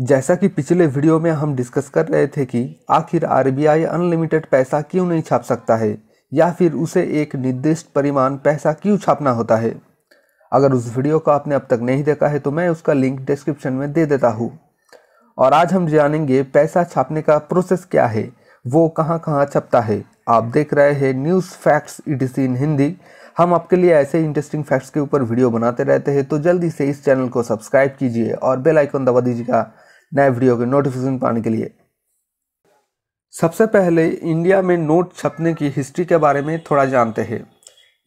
जैसा कि पिछले वीडियो में हम डिस्कस कर रहे थे कि आखिर आरबीआई अनलिमिटेड पैसा क्यों नहीं छाप सकता है या फिर उसे एक निर्दिष्ट परिमाण पैसा क्यों छापना होता है अगर उस वीडियो को आपने अब तक नहीं देखा है तो मैं उसका लिंक डिस्क्रिप्शन में दे देता हूँ और आज हम जानेंगे पैसा छापने का प्रोसेस क्या है वो कहाँ कहाँ छपता है आप देख रहे हैं news facts EDC in Hindi हम आपके लिए ऐसे इंटरेस्टिंग फैक्ट्स के ऊपर वीडियो बनाते रहते हैं तो जल्दी से इस चैनल को सब्सक्राइब कीजिए और बेल आइकन दबा दीजिएगा नए वीडियो के नोटिफिकेशन पाने के लिए सबसे पहले इंडिया में नोट छपने की हिस्ट्री के बारे में थोड़ा जानते हैं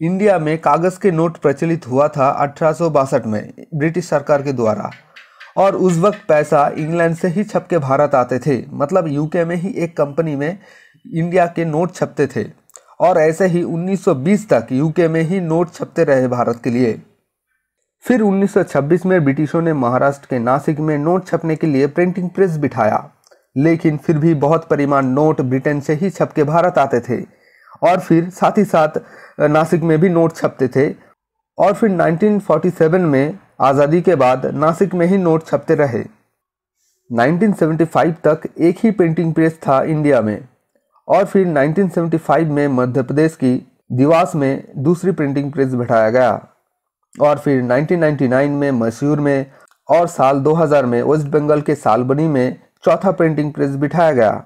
इंडिया में कागज़ के नोट प्रचलित हुआ था अठारह में ब्रिटिश सरकार के द्वारा और उस वक्त पैसा इंग्लैंड से ही छप के भारत आते थे मतलब यूके में ही एक कंपनी में इंडिया के नोट छपते थे और ऐसे ही 1920 तक यूके में ही नोट छपते रहे भारत के लिए फिर 1926 में ब्रिटिशों ने महाराष्ट्र के नासिक में नोट छपने के लिए प्रिंटिंग प्रेस बिठाया लेकिन फिर भी बहुत परिमाण नोट ब्रिटेन से ही छप के भारत आते थे और फिर साथ ही साथ नासिक में भी नोट छपते थे और फिर 1947 में आज़ादी के बाद नासिक में ही नोट छपते रहे 1975 तक एक ही प्रिंटिंग प्रेस था इंडिया में और फिर 1975 में मध्य प्रदेश की दिवास में दूसरी प्रिंटिंग प्रेस बैठाया गया और फिर 1999 में मैसूर में और साल 2000 में वेस्ट बंगाल के सालबनी में चौथा पेंटिंग प्रेस बिठाया गया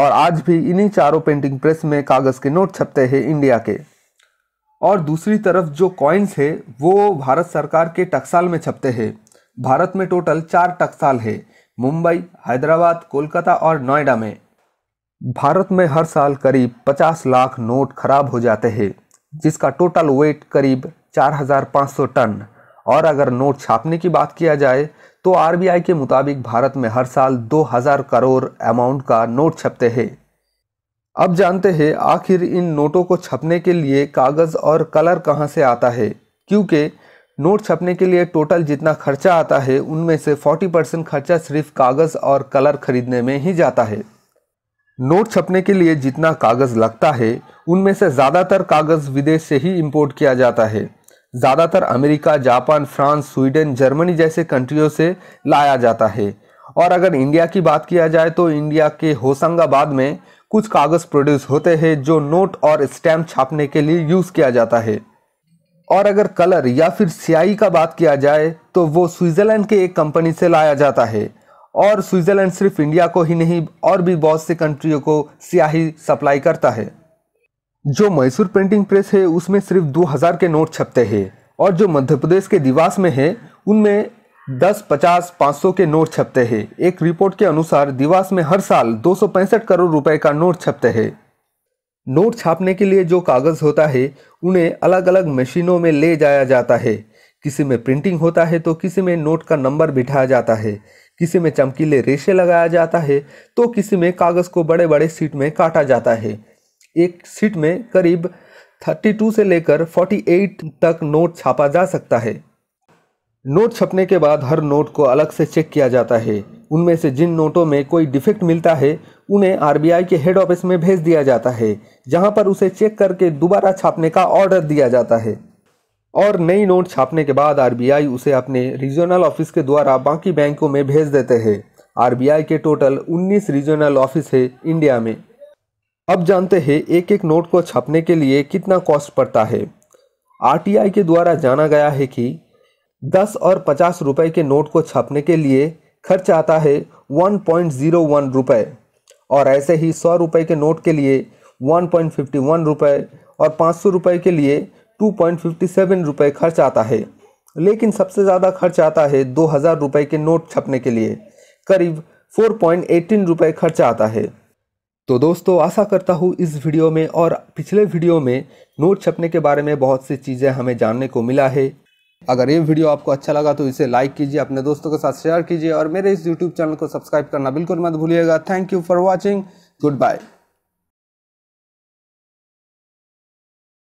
और आज भी इन्हीं चारों पेंटिंग प्रेस में कागज़ के नोट छपते हैं इंडिया के और दूसरी तरफ जो कॉइन्स है वो भारत सरकार के टकसाल में छपते हैं भारत में टोटल चार टकसाल है मुंबई हैदराबाद कोलकाता और नोएडा में भारत में हर साल करीब 50 लाख नोट खराब हो जाते हैं जिसका टोटल वेट करीब चार हज़ार पाँच सौ टन और अगर नोट छापने की बात किया जाए तो आरबीआई के मुताबिक भारत में हर साल दो हज़ार करोड़ अमाउंट का नोट छपते हैं अब जानते हैं आखिर इन नोटों को छपने के लिए कागज़ और कलर कहाँ से आता है क्योंकि नोट छपने के लिए टोटल जितना खर्चा आता है उनमें से 40 परसेंट खर्चा सिर्फ कागज़ और कलर खरीदने में ही जाता है नोट छपने के लिए जितना कागज़ लगता है उनमें से ज़्यादातर कागज़ विदेश से ही इम्पोर्ट किया जाता है ज़्यादातर America Japan France Sweden Germany जैसे कंट्रियों से लाया जाता है और अगर इंडिया की बात किया जाए तो इंडिया के होशंगाबाद में कुछ कागज़ प्रोड्यूस होते हैं जो नोट और स्टैम्प छापने के लिए यूज़ किया जाता है और अगर कलर या फिर स्याही का बात किया जाए तो वो स्विट्ज़रलैंड के एक कंपनी से लाया जाता है और स्विट्ज़रलैंड सिर्फ इंडिया को ही नहीं और भी बहुत से कंट्रियों को स्याही सप्लाई करता है जो मैसूर प्रिंटिंग प्रेस है उसमें सिर्फ दो हज़ार के नोट छपते हैं और जो मध्य प्रदेश के दिवास में है उनमें दस पचास पाँच सौ के नोट छपते हैं एक रिपोर्ट के अनुसार दिवास में हर साल दो सौ पैंसठ करोड़ रुपए का नोट छपते हैं नोट छापने के लिए जो कागज़ होता है उन्हें अलग अलग मशीनों में ले जाया जाता है किसी में प्रिंटिंग होता है तो किसी में नोट का नंबर बिठाया जाता है किसी में चमकीले रेशे लगाया जाता है तो किसी में कागज़ को बड़े बड़े सीट में काटा जाता है एक सीट में करीब 32 से लेकर 48 तक नोट छापा जा सकता है नोट छपने के बाद हर नोट को अलग से चेक किया जाता है उनमें से जिन नोटों में कोई डिफेक्ट मिलता है उन्हें आरबीआई के हेड ऑफिस में भेज दिया जाता है जहां पर उसे चेक करके दोबारा छापने का ऑर्डर दिया जाता है और नई नोट छापने के बाद आरबीआई उसे अपने रीजनल ऑफिस के द्वारा बाकी बैंकों में भेज देते हैं आरबीआई के टोटल 19 रीजनल ऑफिस है इंडिया में अब जानते हैं एक एक नोट को छापने के लिए कितना कॉस्ट पड़ता है आरटीआई के द्वारा जाना गया है कि दस और पचास रुपए के नोट को छापने के लिए खर्च आता है वन पॉइंट जीरो वन रुपये और ऐसे ही सौ रुपए के नोट के लिए वन पॉइंट फिफ्टी वन रुपये और पाँच सौ रुपये के लिए टू पॉइंट फिफ्टी सेवन रुपये खर्च आता है लेकिन सबसे ज़्यादा खर्च आता है दो हज़ार रुपये के नोट छपने के लिए करीब फोर पॉइंट रुपये खर्च आता है तो दोस्तों आशा करता हूँ इस वीडियो में और पिछले वीडियो में नोट छपने के बारे में बहुत सी चीज़ें हमें जानने को मिला है अगर ये वीडियो आपको अच्छा लगा तो इसे लाइक कीजिए अपने दोस्तों के साथ शेयर कीजिए और मेरे इस यूट्यूब चैनल को सब्सक्राइब करना बिल्कुल मत भूलिएगा thank you for watching good bye